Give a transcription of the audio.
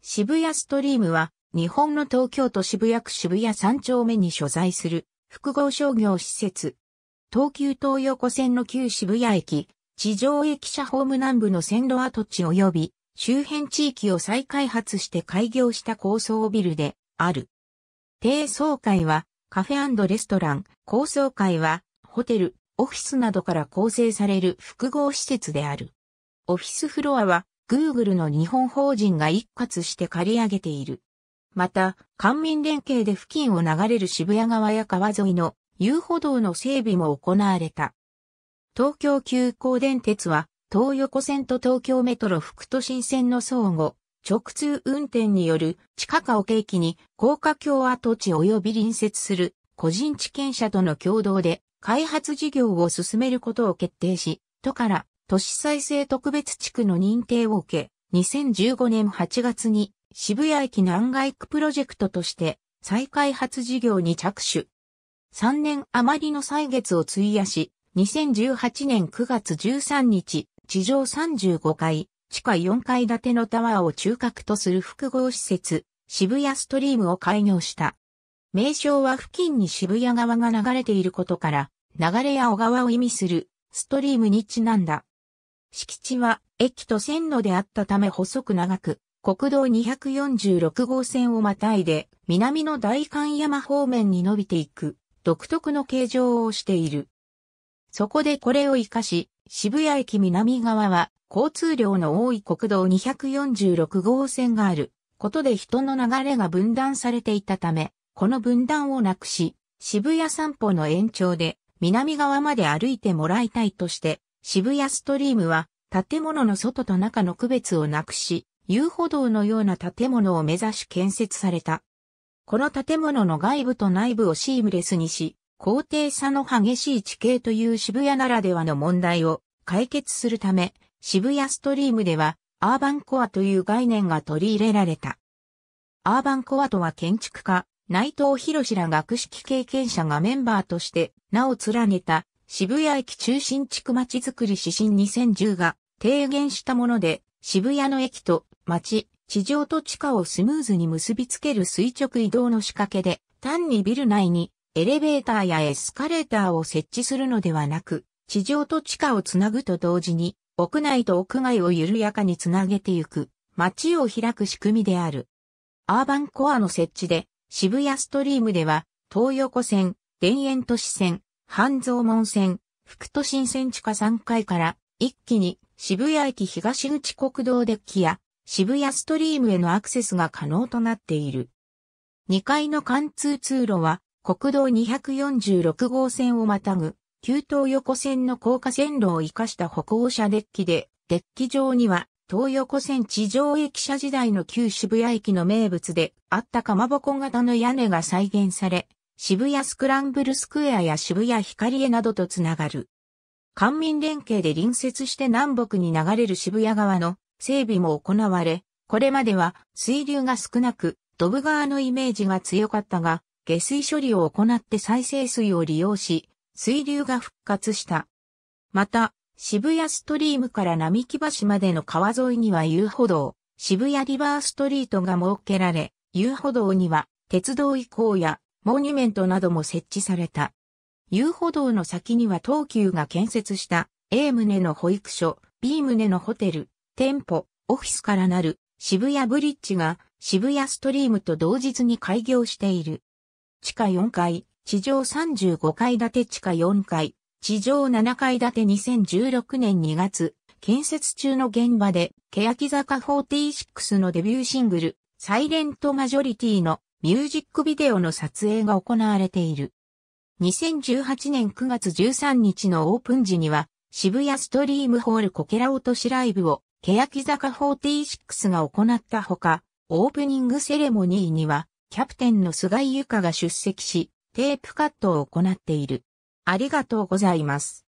渋谷ストリームは、日本の東京都渋谷区渋谷3丁目に所在する複合商業施設。東急東横線の旧渋谷駅、地上駅舎ホーム南部の線路跡地及び周辺地域を再開発して開業した高層ビルである。低層階はカフェレストラン、高層階はホテル、オフィスなどから構成される複合施設である。オフィスフロアは Google の日本法人が一括して借り上げている。また、官民連携で付近を流れる渋谷川や川沿いの遊歩道の整備も行われた。東京急行電鉄は、東横線と東京メトロ副都心線の相互、直通運転による地下化を契機に、高架橋跡地及び隣接する個人地権者との共同で開発事業を進めることを決定し、都から都市再生特別地区の認定を受け、2015年8月に渋谷駅南外区プロジェクトとして再開発事業に着手。3年余りの歳月を費やし、2018年9月13日、地上35階、地下4階建てのタワーを中核とする複合施設、渋谷ストリームを開業した。名称は付近に渋谷川が流れていることから、流れや小川を意味するストリームにちなんだ。敷地は駅と線路であったため細く長く、国道246号線をまたいで、南の大観山方面に伸びていく、独特の形状をしている。そこでこれを活かし、渋谷駅南側は、交通量の多い国道246号線がある、ことで人の流れが分断されていたため、この分断をなくし、渋谷散歩の延長で、南側まで歩いてもらいたいとして、渋谷ストリームは建物の外と中の区別をなくし、遊歩道のような建物を目指し建設された。この建物の外部と内部をシームレスにし、高低差の激しい地形という渋谷ならではの問題を解決するため、渋谷ストリームではアーバンコアという概念が取り入れられた。アーバンコアとは建築家、内藤博士ら学識経験者がメンバーとして名を連ねた渋谷駅中心地区街づくり指針2010が提言したもので、渋谷の駅と街、地上と地下をスムーズに結びつける垂直移動の仕掛けで、単にビル内にエレベーターやエスカレーターを設置するのではなく、地上と地下をつなぐと同時に、屋内と屋外を緩やかにつなげてゆく、街を開く仕組みである。アーバンコアの設置で、渋谷ストリームでは、東横線、田園都市線、半蔵門線、福都新線地下3階から一気に渋谷駅東口国道デッキや渋谷ストリームへのアクセスが可能となっている。2階の貫通通路は国道246号線をまたぐ旧東横線の高架線路を活かした歩行者デッキで、デッキ上には東横線地上駅舎時代の旧渋谷駅の名物であったかまぼこ型の屋根が再現され、渋谷スクランブルスクエアや渋谷光へなどとつながる。官民連携で隣接して南北に流れる渋谷川の整備も行われ、これまでは水流が少なく、ドブ川のイメージが強かったが、下水処理を行って再生水を利用し、水流が復活した。また、渋谷ストリームから並木橋までの川沿いには遊歩道、渋谷リバーストリートが設けられ、遊歩道には鉄道移行やモニュメントなども設置された。遊歩道の先には東急が建設した A 棟の保育所、B 棟のホテル、店舗、オフィスからなる渋谷ブリッジが渋谷ストリームと同日に開業している。地下4階、地上35階建て地下4階、地上7階建て2016年2月、建設中の現場で、欅坂46のデビューシングル、サイレントマジョリティのミュージックビデオの撮影が行われている。2018年9月13日のオープン時には、渋谷ストリームホールこけら落としライブを、欅坂46が行ったほか、オープニングセレモニーには、キャプテンの菅井由香が出席し、テープカットを行っている。ありがとうございます。